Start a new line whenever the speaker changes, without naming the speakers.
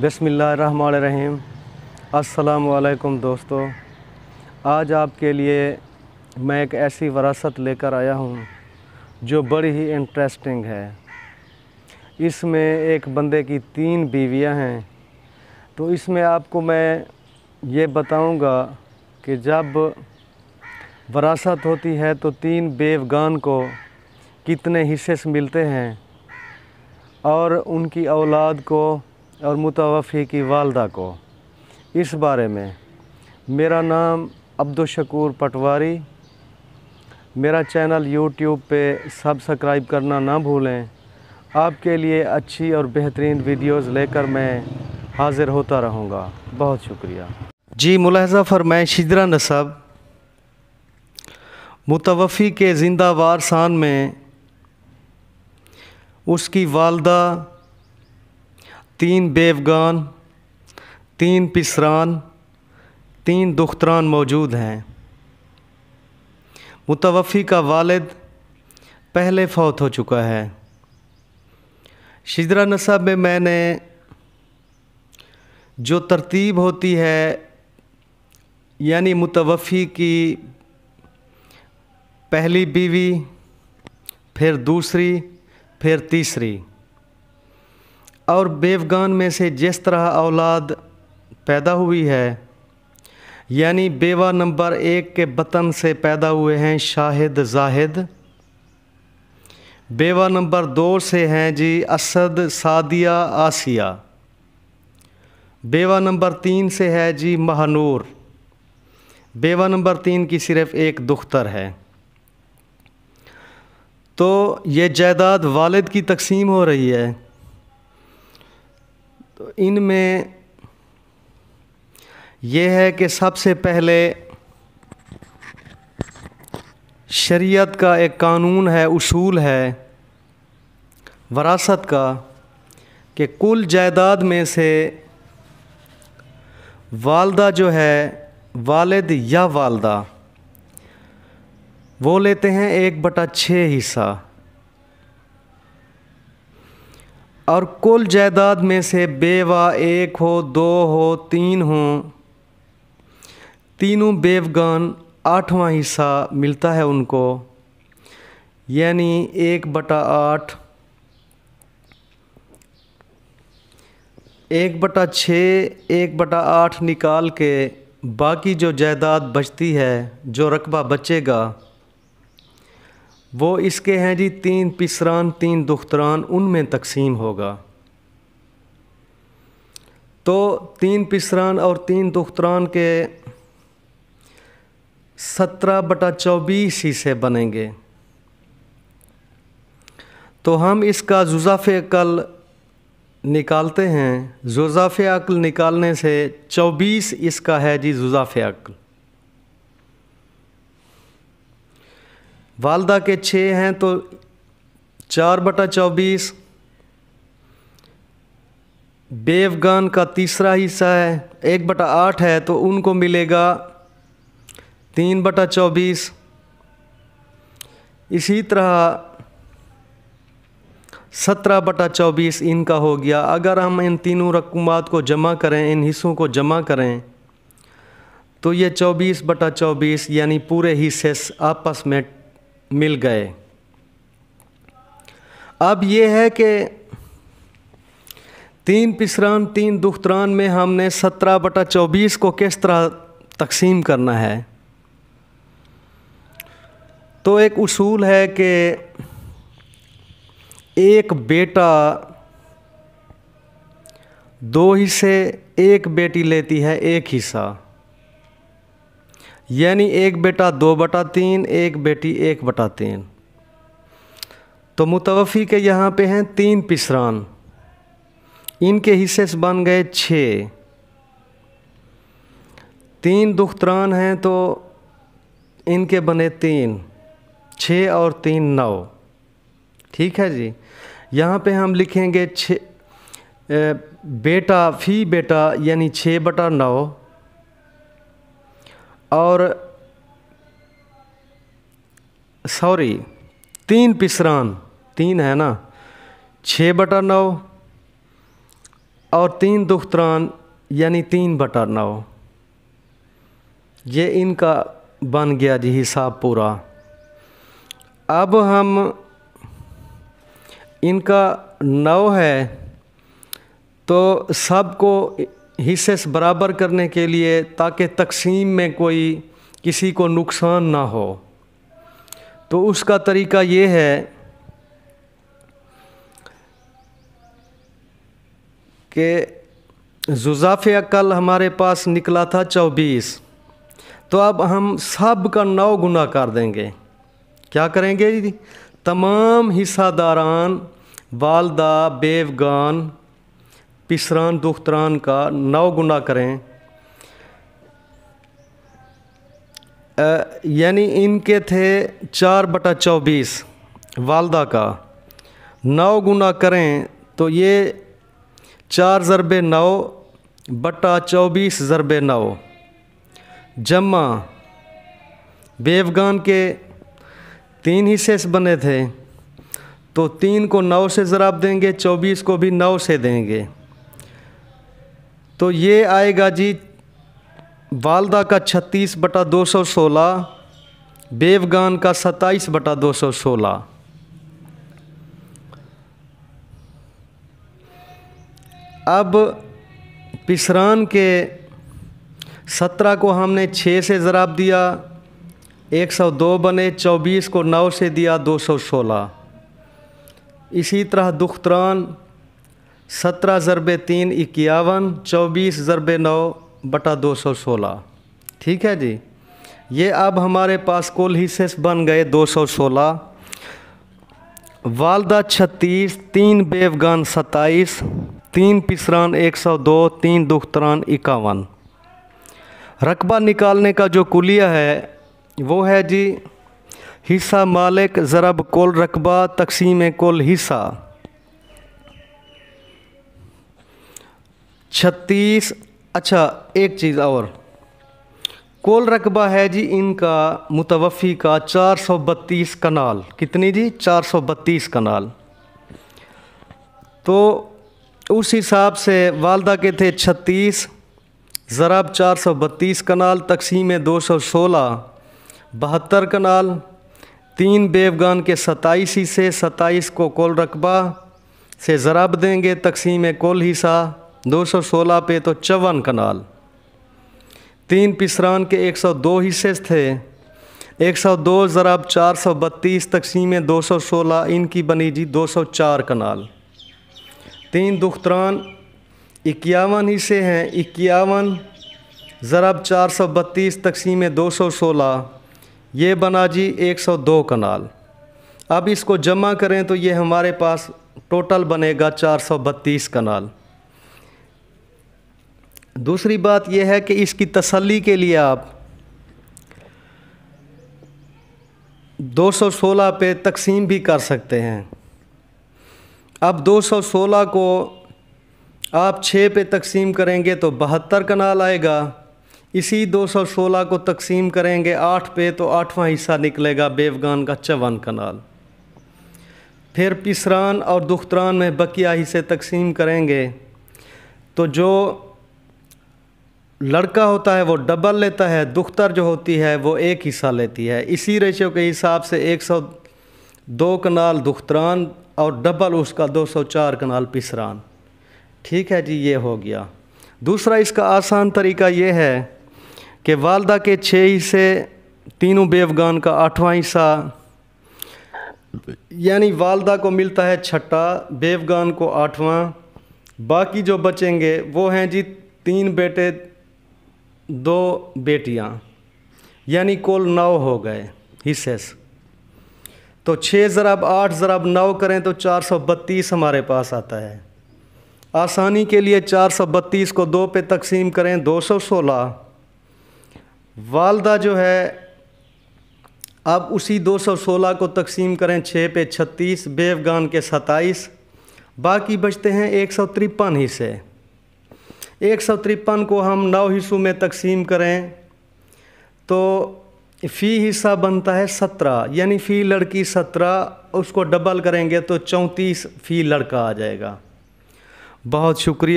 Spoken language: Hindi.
बसमीम असलकम दोस्तों आज आपके लिए मैं एक ऐसी वरासत लेकर आया हूँ जो बड़ी ही इंटरेस्टिंग है इसमें एक बंदे की तीन बीवियाँ हैं तो इसमें आपको मैं ये बताऊँगा कि जब वरासत होती है तो तीन बेवगान को कितने हिस्से मिलते हैं और उनकी औलाद को और मुतवफ़ी की वालदा को इस बारे में मेरा नाम अब्दुलशकूर पटवारी मेरा चैनल यूट्यूब पे सब्सक्राइब करना ना भूलें आपके लिए अच्छी और बेहतरीन वीडियोस लेकर मैं हाज़िर होता रहूँगा बहुत शुक्रिया जी मुलहजा फरमाए शिदरा नसब मुतवफ़ी के ज़िंदा वारसान में उसकी वालदा तीन बेवगान तीन पिसरान तीन दुख्तरान मौजूद हैं मुतवफ़ी का वालद पहले फौत हो चुका है शिजरा नसब में मैंने जो तरतीब होती है यानी मुतवफ़ी की पहली बीवी फिर दूसरी फिर तीसरी और बेवगान में से जिस तरह औलाद पैदा हुई है यानी बेवा नंबर एक के बतन से पैदा हुए हैं शाहिद जाहिद बेवा नंबर दो से हैं जी असद सादिया आसिया बेवा नंबर तीन से है जी महानूर बेवा नंबर तीन की सिर्फ़ एक दुख्तर है तो ये जायदाद वालिद की तकसीम हो रही है तो इनमें यह है कि सबसे पहले शरीयत का एक कानून है उसूल है वरासत का कि कुल जायदाद में से वालदा जो है वालद या वालदा वो लेते हैं एक बटा छः हिस्सा और कुल जायदाद में से बेवा एक हो दो हो तीन हो तीनों बेवगान आठवां हिस्सा मिलता है उनको यानी एक बटा आठ एक बटा छः एक बटा आठ निकाल के बाकी जो जायदाद बचती है जो रकबा बचेगा वो इसके हैं जी तीन पिसरान तीन दुख्तरान उनमें तकसीम होगा तो तीन पिसरान और तीन दुख्तरान के सत्रह बटा चौबीस हिस्से बनेंगे तो हम इसका जुजाफ अकल निकालते हैं जुजाफ अक़ल निकालने से चौबीस इसका है जी जुजाफ अक्ल वालदा के छः हैं तो चार बटा चौबीस बेवगान का तीसरा हिस्सा है एक बटा आठ है तो उनको मिलेगा तीन बटा चौबीस इसी तरह सत्रह बटा चौबीस इनका हो गया अगर हम इन तीनों रकूमात को जमा करें इन हिस्सों को जमा करें तो ये चौबीस बटा चौबीस यानी पूरे हिस्से आपस में मिल गए अब ये है कि तीन पिसरान तीन दुख्तरान में हमने सत्रह बटा चौबीस को किस तरह तकसीम करना है तो एक उसूल है कि एक बेटा दो हिस्से एक बेटी लेती है एक हिस्सा यानी एक बेटा दो बटा तीन एक बेटी एक बटा तीन तो मुतवफ़ी के यहाँ पे हैं तीन पिसरान इनके हिस्से से बन गए छः तीन दुख्तरान हैं तो इनके बने तीन छः और तीन नौ ठीक है जी यहाँ पे हम लिखेंगे छ बेटा फी बेटा यानी छः बटा नौ और सॉरी तीन पिसरान तीन है ना छः बटा नौ और तीन दुख्तरान यानी तीन बटा नौ ये इनका बन गया जी हिसाब पूरा अब हम इनका नौ है तो सबको हिस्से बराबर करने के लिए ताकि तकसीम में कोई किसी को नुकसान ना हो तो उसका तरीका ये है कि जुजाफ अकल हमारे पास निकला था चौबीस तो अब हम सब का नौ गुना कर देंगे क्या करेंगे तमाम तमाम हिस्सादारान वालदा बेवगान पिसरान दुख्तरान का नौ गुना करें यानी इनके थे चार बटा चौबीस वालदा का नौ गुना करें तो ये चार ज़रब नौ बटा चौबीस ज़रब नौ जमा बेवगान के तीन हिस्से बने थे तो तीन को नौ से ज़राब देंगे चौबीस को भी नौ से देंगे तो ये आएगा जी वालदा का छत्तीस बटा दो सौ सोलह बेवगान का 27 बटा दो सौ सोलह अब पिसरान के सत्रह को हमने 6 से ज़राब दिया एक सौ दो बने चौबीस को नौ से दिया दो सौ सोलह इसी तरह दुख्तरान सत्रह जरबे तीन इक्यावन चौबीस जरबे नौ बटा दो सौ सोलह ठीक है जी ये अब हमारे पास कुल हिस्से बन गए दो सौ सोलह वालदा छत्तीस तीन बेवगान सत्ताईस तीन पिसरान एक सौ दो तीन दुख्तरान इक्यावन रकबा निकालने का जो कुलिया है वो है जी हिस्सा मालिक ज़रब कुल रकबा तकसीम कुल हिस्सा छत्तीस अच्छा एक चीज़ और कोल रकबा है जी इनका मुतवफ़ी का चार सौ बत्तीस कनाल कितनी जी चार सौ बत्तीस कनाल तो उस हिसाब से वालदा के थे छत्तीस ज़राब चार सौ बत्तीस कनाल तकसीम दो सौ सोलह बहत्तर कनाल तीन बेवगान के सताईस हिस्से सताईस को कोल रकबा से ज़राब देंगे तकसीम कोल हिस्सा 216 पे तो चौवन कनाल तीन पिसरान के 102 हिस्से थे 102 ज़राब चार सौ बत्तीस दो सौ सोलह इनकी बनी जी दो सौ चार कनाल तीन दुख्तरान इक्यावन हिस्से हैं इक्यावन ज़राब चार सौ बत्तीस दो सौ सोलह ये बना जी एक सौ दो कनाल अब इसको जमा करें तो ये हमारे पास टोटल बनेगा चार सौ बत्तीस कनाल दूसरी बात यह है कि इसकी तसल्ली के लिए आप 216 पे तकसीम भी कर सकते हैं अब 216 को आप 6 पे तकसीम करेंगे तो बहत्तर कनाल आएगा इसी 216 को तकसीम करेंगे 8 पे तो आठवां हिस्सा निकलेगा बेवगान का चवन कनाल फिर पिसरान और दुख्तरान में बकिया हिस्से तकसीम करेंगे तो जो लड़का होता है वो डबल लेता है दुख्तर जो होती है वो एक हिस्सा लेती है इसी रेशियो के हिसाब से 102 कनाल दुख्तरान और डबल उसका 204 कनाल पिसरान ठीक है जी ये हो गया दूसरा इसका आसान तरीका ये है कि वालदा के छः हिस्से तीनों बेवगान का आठवां हिस्सा यानी वालदा को मिलता है छठा बेवगान को आठवां बाकी जो बचेंगे वो हैं जी तीन बेटे दो बेटियाँ यानी कुल नौ हो गए हिस्से तो छः ज़राब आठ ज़राब नौ करें तो चार सौ बत्तीस हमारे पास आता है आसानी के लिए चार सौ बत्तीस को दो पे तकसीम करें दो सौ सोलह वालदा जो है अब उसी दो सौ सोलह को तकसीम करें छः पे छत्तीस बेवगान के सत्ताईस बाकी बचते हैं एक सौ तिरपन हिस्से एक सौ तिरपन को हम नौ हिस्सों में तकसीम करें तो फ़ी हिस्सा बनता है सत्रह यानी फ़ी लड़की सत्रह उसको डबल करेंगे तो चौंतीस फ़ी लड़का आ जाएगा बहुत शुक्रिया